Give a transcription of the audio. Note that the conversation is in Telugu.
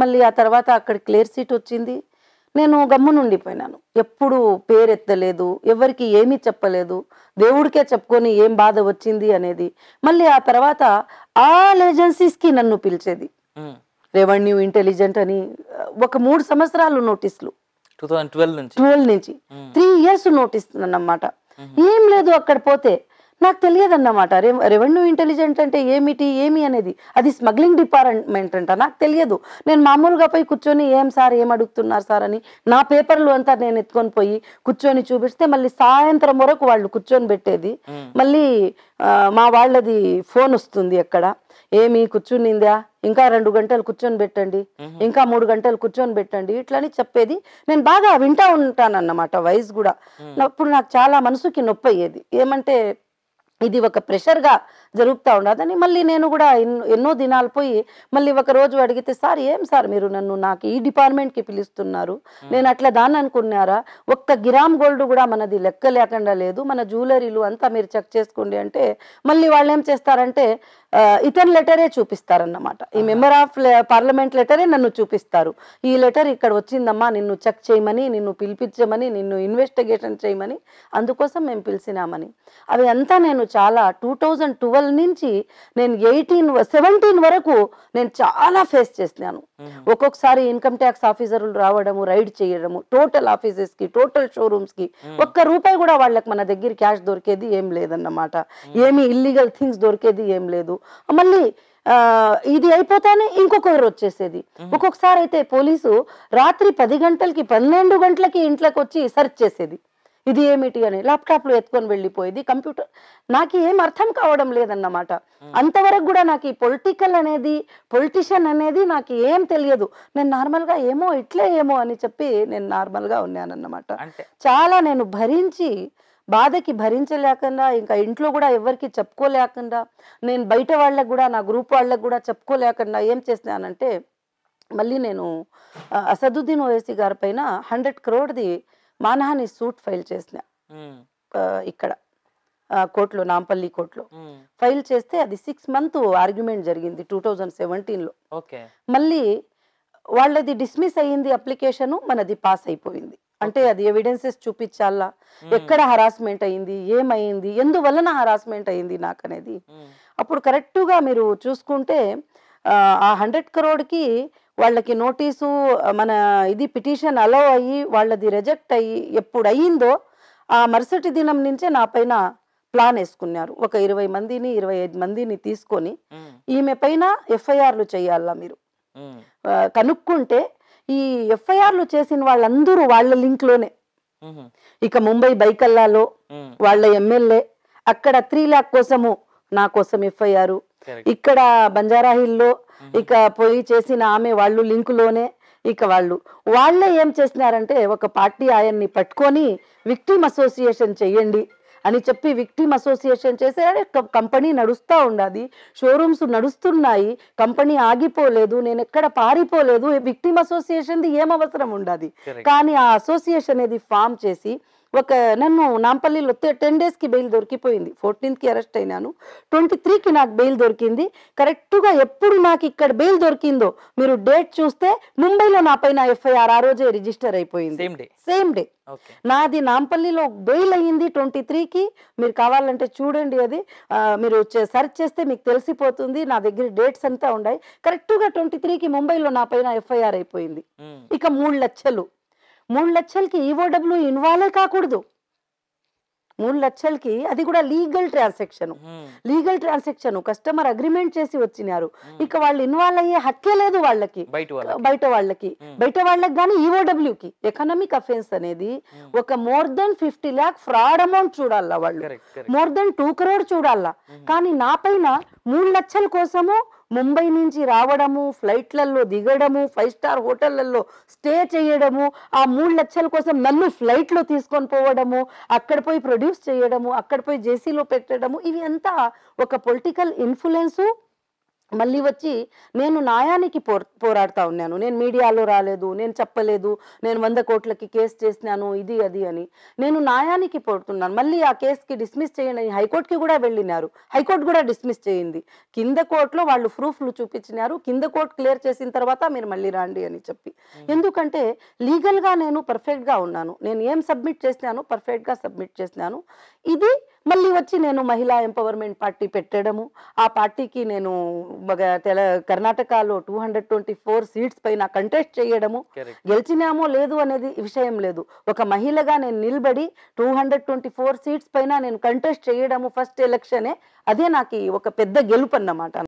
మళ్ళీ ఆ తర్వాత అక్కడ క్లియర్ సీట్ వచ్చింది నేను గమ్మునుండిపోయినాను ఎప్పుడు పేరెత్తలేదు ఎవరికి ఏమీ చెప్పలేదు దేవుడికే చెప్పుకొని ఏం బాధ వచ్చింది అనేది మళ్ళీ ఆ తర్వాత ఆల్ ఏజెన్సీస్కి నన్ను పిలిచేది రెవెన్యూ ఇంటెలిజెంట్ అని ఒక మూడు సంవత్సరాలు నోటీసులు ట్వెల్వ్ నుంచి త్రీ ఇయర్స్ నోటీస్ అన్నమాట ఏం లేదు అక్కడ పోతే నాకు తెలియదు అన్నమాట రె రెవెన్యూ ఇంటెలిజెంట్ అంటే ఏమిటి ఏమి అనేది అది స్మగ్లింగ్ డిపార్ట్మెంట్ అంట నాకు తెలియదు నేను మామూలుగా పోయి కూర్చొని ఏం సార్ ఏం అడుగుతున్నారు సార్ అని నా పేపర్లు అంతా నేను ఎత్తుకొని పోయి కూర్చొని చూపిస్తే మళ్ళీ సాయంత్రం వరకు వాళ్ళు కూర్చొని పెట్టేది మళ్ళీ మా వాళ్ళది ఫోన్ వస్తుంది ఎక్కడ ఏమి కూర్చునిందా ఇంకా రెండు గంటలు కూర్చొని పెట్టండి ఇంకా మూడు గంటలు కూర్చొని పెట్టండి ఇట్లని చెప్పేది నేను బాగా వింటా ఉంటానన్నమాట వయసు కూడా అప్పుడు నాకు చాలా మనసుకి నొప్పి అయ్యేది ఏమంటే ఇది ఒక ప్రెషర్గా జరుగుతూ ఉండదని మళ్ళీ నేను కూడా ఎన్నో దినాలు పోయి మళ్ళీ ఒక రోజు అడిగితే సార్ ఏం సార్ మీరు నన్ను నాకు ఈ డిపార్ట్మెంట్కి పిలుస్తున్నారు నేను అట్లా దాన్ని అనుకున్నారా ఒక్క గిరామ్ గోల్డ్ కూడా మనది లెక్క లేకుండా లేదు మన జ్యువెలరీలు అంతా మీరు చెక్ చేసుకోండి అంటే మళ్ళీ వాళ్ళు ఏం చేస్తారంటే ఇతని లెటరే చూపిస్తారన్నమాట ఈ మెంబర్ ఆఫ్ పార్లమెంట్ లెటరే నన్ను చూపిస్తారు ఈ లెటర్ ఇక్కడ వచ్చిందమ్మా నిన్ను చెక్ చేయమని నిన్ను పిలిపించమని నిన్ను ఇన్వెస్టిగేషన్ చేయమని అందుకోసం మేము పిలిచినామని అవి అంతా నేను చాలా టూ థౌజండ్ ట్వెల్వ్ నుంచి నేను ఎయిటీన్ సెవెంటీన్ వరకు నేను చాలా ఫేస్ చేసినాను ఒక్కొక్కసారి ఇన్కమ్ ట్యాక్స్ ఆఫీసర్లు రావడము రైడ్ చేయడము టోటల్ ఆఫీసెస్కి టోటల్ షోరూమ్స్కి ఒక్క రూపాయి కూడా వాళ్ళకి మన దగ్గర క్యాష్ దొరికేది ఏం లేదన్నమాట ఏమి ఇల్లీగల్ థింగ్స్ దొరికేది ఏం లేదు మళ్ళీ ఇది అయిపోతానే ఇంకొకరు వచ్చేసేది ఒక్కొక్కసారి అయితే పోలీసు రాత్రి పది గంటలకి పన్నెండు గంటలకి ఇంట్లోకి వచ్చి సెర్చ్ చేసేది ఇది ఏమిటి అని ల్యాప్టాప్లో ఎత్తుకొని వెళ్ళిపోయేది కంప్యూటర్ నాకు ఏం అర్థం కావడం లేదన్నమాట అంతవరకు కూడా నాకు ఈ పొలిటికల్ అనేది పొలిటిషియన్ అనేది నాకు ఏం తెలియదు నేను నార్మల్గా ఏమో ఇట్లే ఏమో అని చెప్పి నేను నార్మల్గా ఉన్నానన్నమాట చాలా నేను భరించి బాధకి భరించలేకుండా ఇంకా ఇంట్లో కూడా ఎవరికి చెప్పుకోలేకుండా నేను బయట వాళ్ళకు కూడా నా గ్రూప్ వాళ్ళకు కూడా చెప్పుకోలేకుండా ఏం చేసినానంటే మళ్ళీ నేను అసదుద్దీన్ ఓవేసీ గారి పైన హండ్రెడ్ క్రోడ్ది మానహాని సూట్ ఫైల్ చేసిన ఇక్కడ కోర్టులో నాంపల్లి కోర్టులో ఫైల్ చేస్తే అది సిక్స్ మంత్ ఆర్గ్యుమెంట్ జరిగింది టూ థౌజండ్ సెవెంటీన్లో మళ్ళీ వాళ్ళది డిస్మిస్ అయ్యింది అప్లికేషను మనది పాస్ అయిపోయింది అంటే అది ఎవిడెన్సెస్ చూపించాలా hmm. ఎక్కడ హరాస్మెంట్ అయింది ఏమైంది ఎందువలన హరాస్మెంట్ అయింది నాకు అనేది hmm. అప్పుడు కరెక్ట్గా మీరు చూసుకుంటే ఆ హండ్రెడ్ కరోడ్కి వాళ్ళకి నోటీసు మన ఇది పిటిషన్ అలో అయ్యి వాళ్ళది రిజెక్ట్ అయ్యి ఎప్పుడు అయ్యిందో ఆ మరుసటి దినం నుంచే నా పైన ప్లాన్ వేసుకున్నారు ఒక ఇరవై మందిని ఇరవై ఐదు మందిని తీసుకొని hmm. ఈమె పైన ఎఫ్ఐఆర్లు చేయాలా మీరు కనుక్కుంటే ఈ ఎఫ్ఐఆర్లు చేసిన వాళ్ళందరూ వాళ్ళ లింక్ లోనే ఇక ముంబై బైకల్లాలో వాళ్ళ ఎమ్మెల్యే అక్కడ త్రీ లాక్ కోసము నా కోసం ఎఫ్ఐఆర్ ఇక్కడ బంజారాహిల్లో ఇక పోయి చేసిన ఆమె వాళ్ళు లింకులోనే ఇక వాళ్ళు వాళ్ళే ఏం చేసినారంటే ఒక పార్టీ ఆయన్ని పట్టుకొని విక్టిమ్ అసోసియేషన్ చెయ్యండి అని చెప్పి విక్టిమ్ అసోసియేషన్ చేసే కంపెనీ నడుస్తూ ఉండాది షోరూమ్స్ నడుస్తున్నాయి కంపెనీ ఆగిపోలేదు నేను ఎక్కడ పారిపోలేదు విక్టిమ్ అసోసియేషన్ది ఏం అవసరం ఉండదు కానీ ఆ అసోసియేషన్ అనేది ఫామ్ చేసి ఒక నన్ను నాంపల్లిలో టెన్ డేస్కి బెయిల్ దొరికిపోయింది ఫోర్టీన్త్కి అరెస్ట్ అయినాను ట్వంటీ త్రీకి నాకు బెయిల్ దొరికింది కరెక్ట్గా ఎప్పుడు నాకు ఇక్కడ బెయిల్ దొరికిందో మీరు డేట్ చూస్తే ముంబైలో నా పైన ఎఫ్ఐఆర్ ఆ రోజే రిజిస్టర్ అయిపోయింది సేమ్ డే సేమ్ డే నాది నాంపల్లిలో బెయిల్ అయ్యింది ట్వంటీ త్రీకి మీరు కావాలంటే చూడండి అది మీరు సెర్చ్ చేస్తే మీకు తెలిసిపోతుంది నా దగ్గర డేట్స్ అంతా ఉన్నాయి కరెక్ట్గా ట్వంటీ త్రీకి ముంబైలో నా పైన ఎఫ్ఐఆర్ అయిపోయింది hmm. ఇక మూడు లక్షలు మూడు లక్షలకి ఈఓడబ్ల్యూ e ఇన్వాల్వ్ కాకూడదు మూడు లక్షలకి అది కూడా legal transaction legal transaction customer agreement చేసి వచ్చినారు ఇక వాళ్ళు ఇన్వాల్వ్ అయ్యే హక్కే లేదు వాళ్ళకి బయట వాళ్ళకి బయట వాళ్ళకి కానీ ఈఓడబ్ల్యూకి ఎకనామిక్ అఫెన్స్ అనేది ఒక more than fifty lakh fraud amount చూడాలా వాళ్ళు మోర్ దెన్ టూ క్రోడ్ చూడాలా కానీ నా పైన మూడు లక్షల కోసము ముంబై నుంచి రావడము ఫ్లైట్లలో దిగడము ఫైవ్ స్టార్ హోటళ్లలో స్టే చేయడము ఆ మూడు లక్షల కోసం నన్ను ఫ్లైట్లో తీసుకొని పోవడము అక్కడ పోయి ప్రొడ్యూస్ చేయడము అక్కడ పోయి జేసీలో పెట్టడము ఇవి అంతా ఒక పొలిటికల్ ఇన్ఫ్లుయెన్సు మళ్ళీ వచ్చి నేను న్యాయానికి పో పోరాడుతూ ఉన్నాను నేను మీడియాలో రాలేదు నేను చెప్పలేదు నేను వంద కోట్లకి కేసు చేసినాను ఇది అది అని నేను న్యాయానికి పోతున్నాను మళ్ళీ ఆ కేసుకి డిస్మిస్ చేయండి హైకోర్టుకి కూడా వెళ్ళినారు హైకోర్టు కూడా డిస్మిస్ చేయింది కింద కోర్టులో వాళ్ళు ప్రూఫ్లు చూపించినారు కింద కోర్టు క్లియర్ చేసిన తర్వాత మీరు మళ్ళీ రాండి అని చెప్పి ఎందుకంటే లీగల్గా నేను పర్ఫెక్ట్గా ఉన్నాను నేను ఏం సబ్మిట్ చేసినాను పర్ఫెక్ట్గా సబ్మిట్ చేసినాను ఇది మళ్ళీ వచ్చి నేను మహిళా ఎంపవర్మెంట్ పార్టీ పెట్టడము ఆ పార్టీకి నేను తెల కర్ణాటకలో two hundred twenty four seats పైన కంటెస్ట్ చేయడము గెలిచినామో లేదు అనేది విషయం లేదు ఒక మహిళగా నేను నిలబడి two hundred twenty four seats పైన నేను కంటెస్ట్ చేయడము ఫస్ట్ ఎలక్షనే అదే నాకు ఒక పెద్ద గెలుపు అన్నమాట